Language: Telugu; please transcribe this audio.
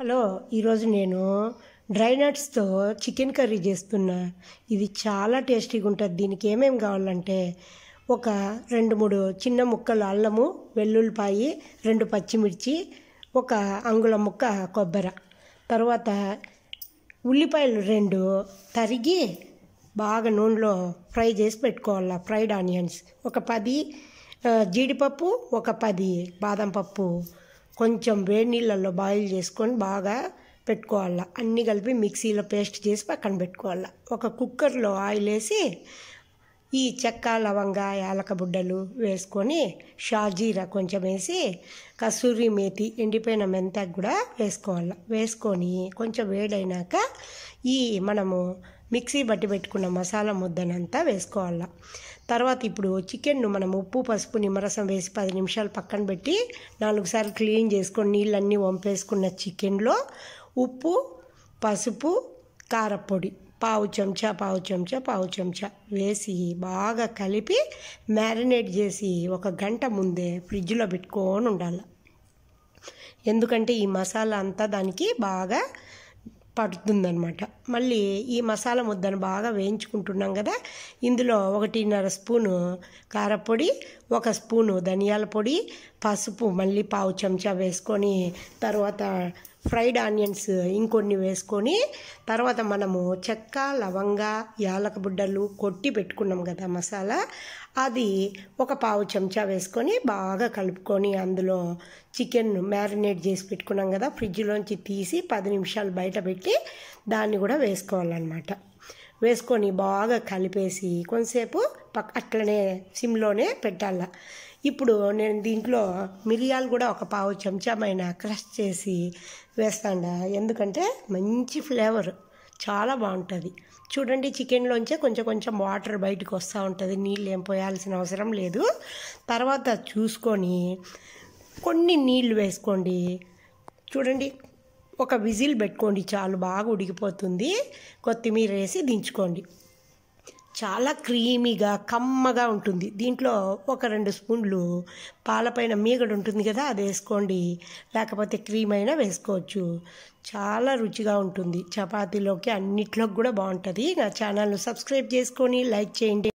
హలో ఈరోజు నేను డ్రై నట్స్తో చికెన్ కర్రీ చేస్తున్నా ఇది చాలా టేస్టీగా ఉంటుంది దీనికి ఏమేమి కావాలంటే ఒక రెండు మూడు చిన్న ముక్కలు అల్లము వెల్లుల్లిపాయి రెండు పచ్చిమిర్చి ఒక అంగుళం ముక్క కొబ్బరి తర్వాత ఉల్లిపాయలు రెండు తరిగి బాగా నూనెలో ఫ్రై చేసి పెట్టుకోవాల ఫ్రైడ్ ఆనియన్స్ ఒక పది జీడిపప్పు ఒక పది బాదం పప్పు కొంచెం వేడి నీళ్ళల్లో బాయిల్ చేసుకొని బాగా పెట్టుకోవాలా అన్ని కలిపి మిక్సీలో పేస్ట్ చేసి పక్కన పెట్టుకోవాలి ఒక కుక్కర్లో ఆయిల్ వేసి ఈ చెక్క లవంగ యాలకబుడ్డలు వేసుకొని షాజీరా కొంచెం వేసి కస్తూరి మేతి ఎండిపోయిన మెంతాకు కూడా వేసుకోవాలి వేసుకొని కొంచెం వేడైనాక ఈ మనము మిక్సీ బట్టి పెట్టుకున్న మసాలా ముద్దనంతా వేసుకోవాలి తర్వాత ఇప్పుడు చికెన్ను మనం ఉప్పు పసుపు నిమ్మరసం వేసి పది నిమిషాలు పక్కన పెట్టి నాలుగు సార్లు క్లీన్ చేసుకొని నీళ్ళన్నీ వంపేసుకున్న చికెన్లో ఉప్పు పసుపు కారపొడి పావు చెంచా పావు చెంచా పావు చెంచా వేసి బాగా కలిపి మ్యారినేట్ చేసి ఒక గంట ముందే ఫ్రిడ్జ్లో పెట్టుకొని ఉండాలి ఎందుకంటే ఈ మసాలా అంతా దానికి బాగా పడుతుందనమాట మళ్ళీ ఈ మసాలా ముద్దను బాగా వేయించుకుంటున్నాం కదా ఇందులో ఒకటిన్నర స్పూను కారపొడి ఒక స్పూను ధనియాల పొడి పసుపు మళ్ళీ పావు చెంచా వేసుకొని తర్వాత ఫ్రైడ్ ఆనియన్స్ ఇంకొన్ని వేసుకొని తర్వాత మనము చెక్క లవంగ యాలకబుడ్డలు కొట్టి పెట్టుకున్నాం కదా మసాలా అది ఒక పావు చెంచా వేసుకొని బాగా కలుపుకొని అందులో చికెన్ మ్యారినేట్ చేసి పెట్టుకున్నాం కదా ఫ్రిడ్జ్లోంచి తీసి పది నిమిషాలు బయట పెట్టి దాన్ని కూడా వేసుకోవాలన్నమాట వేసుకొని బాగా కలిపేసి కొంతసేపు పక్క అట్లనే సిమ్లోనే పెట్టాల ఇప్పుడు నేను దీంట్లో మిరియాలు కూడా ఒక పావు చెంచామైన క్రష్ చేసి వేస్తాండ ఎందుకంటే మంచి ఫ్లేవర్ చాలా బాగుంటుంది చూడండి చికెన్లోంచే కొంచెం కొంచెం వాటర్ బయటకు వస్తూ ఉంటుంది నీళ్ళు ఏం పోయాల్సిన అవసరం లేదు తర్వాత చూసుకొని కొన్ని నీళ్ళు వేసుకోండి చూడండి ఒక విజిల్ పెట్టుకోండి చాలు బాగా ఉడికిపోతుంది కొత్తిమీర వేసి దించుకోండి చాలా క్రీమీగా కమ్మగా ఉంటుంది దీంట్లో ఒక రెండు స్పూన్లు పాలపైన మీగడ ఉంటుంది కదా అది వేసుకోండి లేకపోతే క్రీమ్ అయినా వేసుకోవచ్చు చాలా రుచిగా ఉంటుంది చపాతీలోకి అన్నిట్లోకి కూడా బాగుంటుంది నా ఛానల్ను సబ్స్క్రైబ్ చేసుకొని లైక్ చేయండి